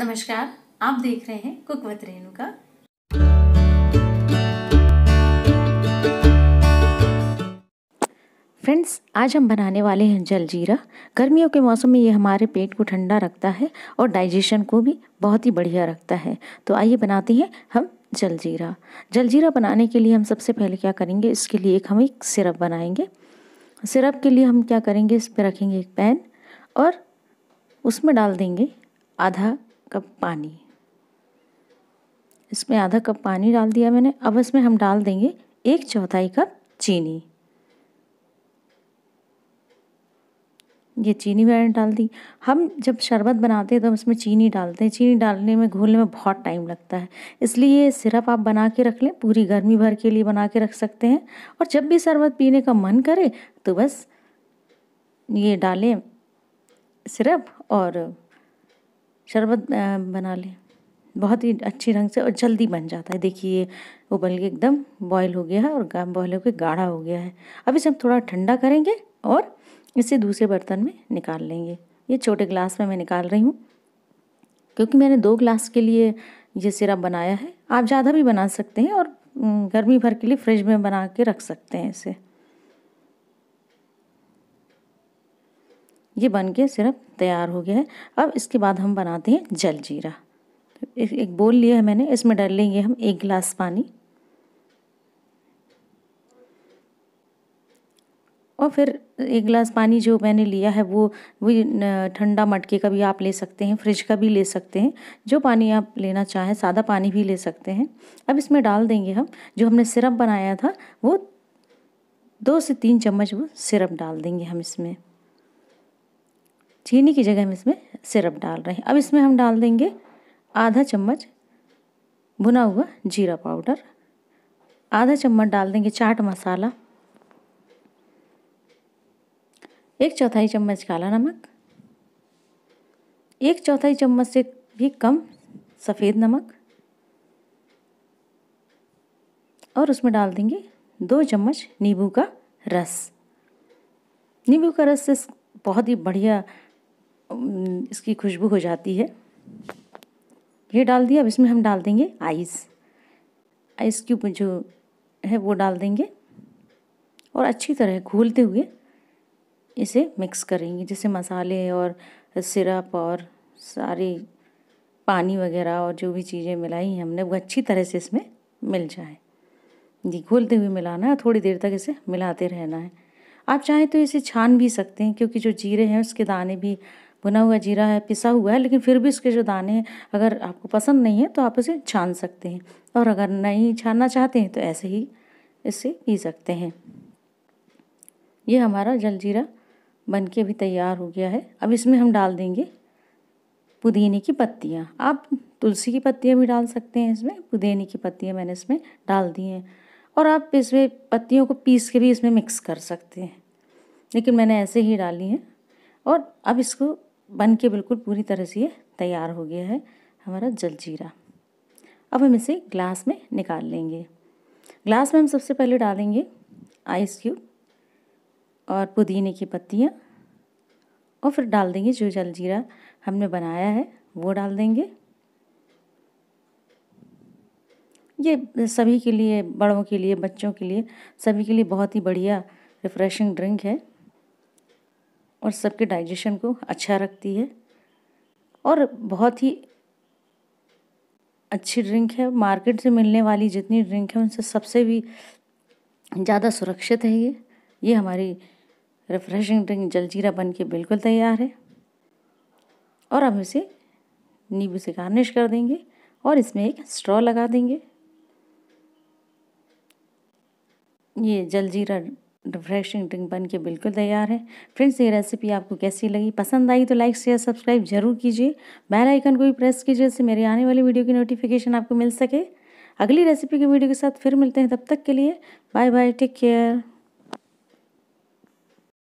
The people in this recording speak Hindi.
नमस्कार आप देख रहे हैं कुक विद रेणुका फ्रेंड्स आज हम बनाने वाले हैं जलजीरा गर्मियों के मौसम में ये हमारे पेट को ठंडा रखता है और डाइजेशन को भी बहुत ही बढ़िया रखता है तो आइए बनाते हैं हम जलजीरा जलजीरा बनाने के लिए हम सबसे पहले क्या करेंगे इसके लिए एक हम एक सिरप बनाएंगे सिरप के लिए हम क्या करेंगे इस पर रखेंगे एक पैन और उसमें डाल देंगे आधा कप पानी इसमें आधा कप पानी डाल दिया मैंने अब इसमें हम डाल देंगे एक चौथाई कप चीनी ये चीनी मैंने डाल दी हम जब शरबत बनाते हैं तो हम इसमें चीनी डालते हैं चीनी डालने में घोलने में बहुत टाइम लगता है इसलिए ये सिरप आप बना के रख लें पूरी गर्मी भर के लिए बना के रख सकते हैं और जब भी शरबत पीने का मन करे तो बस ये डालें सिरप और शरबत बना लें बहुत ही अच्छी ढंग से और जल्दी बन जाता है देखिए उबल के एकदम बॉयल हो गया है और बॉयल होकर गाढ़ा हो गया है अब इसे हम थोड़ा ठंडा करेंगे और इसे दूसरे बर्तन में निकाल लेंगे ये छोटे गिलास में मैं निकाल रही हूँ क्योंकि मैंने दो गिलास के लिए ये सिरप बनाया है आप ज़्यादा भी बना सकते हैं और गर्मी भर के लिए फ्रिज में बना के रख सकते हैं इसे ये बन के सिर्फ तैयार हो गया है अब इसके बाद हम बनाते हैं जल जीरा एक बोल लिया है मैंने इसमें डाल लेंगे हम एक गिलास पानी और फिर एक गिलास पानी जो मैंने लिया है वो वो ठंडा मटके का भी आप ले सकते हैं फ्रिज का भी ले सकते हैं जो पानी आप लेना चाहें सादा पानी भी ले सकते हैं अब इसमें डाल देंगे हम जो हमने सिरप बनाया था वो दो से तीन चम्मच वो सिरप डाल देंगे हम इसमें चीनी की जगह हम इसमें सिरप डाल रहे हैं अब इसमें हम डाल देंगे आधा चम्मच भुना हुआ जीरा पाउडर आधा चम्मच डाल देंगे चाट मसाला एक चौथाई चम्मच काला नमक एक चौथाई चम्मच से भी कम सफ़ेद नमक और उसमें डाल देंगे दो चम्मच नींबू का रस नींबू का रस से बहुत ही बढ़िया इसकी खुशबू हो जाती है ये डाल दिया अब इसमें हम डाल देंगे आइस आइस क्यूब जो है वो डाल देंगे और अच्छी तरह घोलते हुए इसे मिक्स करेंगे जैसे मसाले और सिरप और सारी पानी वगैरह और जो भी चीज़ें मिलाई हैं हमने वो अच्छी तरह से इसमें मिल जाए जी घोलते हुए मिलाना है थोड़ी देर तक इसे मिलाते रहना है आप चाहें तो इसे छान भी सकते हैं क्योंकि जो जीरे हैं उसके दाने भी भुना हुआ जीरा है पिसा हुआ है लेकिन फिर भी इसके जो दाने हैं अगर आपको पसंद नहीं है तो आप इसे छान सकते हैं और अगर नहीं छानना चाहते हैं तो ऐसे ही इसे पी सकते हैं ये हमारा जलजीरा बन के अभी तैयार हो गया है अब इसमें हम डाल देंगे पुदीने की पत्तियाँ आप तुलसी की पत्तियाँ भी डाल सकते हैं इसमें पुदीने की पत्तियाँ मैंने इसमें डाल दी हैं और आप इसमें पत्तियों को पीस के भी इसमें मिक्स कर सकते हैं लेकिन मैंने ऐसे ही डाली हैं और अब इसको बन के बिल्कुल पूरी तरह से ये तैयार हो गया है हमारा जलजीरा अब हम इसे ग्लास में निकाल लेंगे ग्लास में हम सबसे पहले डालेंगे आइस क्यूब और पुदीने की पत्तियाँ और फिर डाल देंगे जो जलजीरा हमने बनाया है वो डाल देंगे ये सभी के लिए बड़ों के लिए बच्चों के लिए सभी के लिए बहुत ही बढ़िया रिफ़्रेशिंग ड्रिंक है और सबके डाइजेशन को अच्छा रखती है और बहुत ही अच्छी ड्रिंक है मार्केट से मिलने वाली जितनी ड्रिंक है उनसे सबसे भी ज़्यादा सुरक्षित है ये ये हमारी रिफ्रेशिंग ड्रिंक जलजीरा बन के बिल्कुल तैयार है और हम इसे नींबू से गार्निश कर देंगे और इसमें एक स्ट्रॉ लगा देंगे ये जलजीरा रिफ्रेशिंग ड्रिंक बन के बिल्कुल तैयार है फ्रेंड्स ये रेसिपी आपको कैसी लगी पसंद आई तो लाइक शेयर सब्सक्राइब जरूर कीजिए बेल आइकन को भी प्रेस कीजिए जिससे मेरी आने वाली वीडियो की नोटिफिकेशन आपको मिल सके अगली रेसिपी की वीडियो के साथ फिर मिलते हैं तब तक के लिए बाय बाय टेक केयर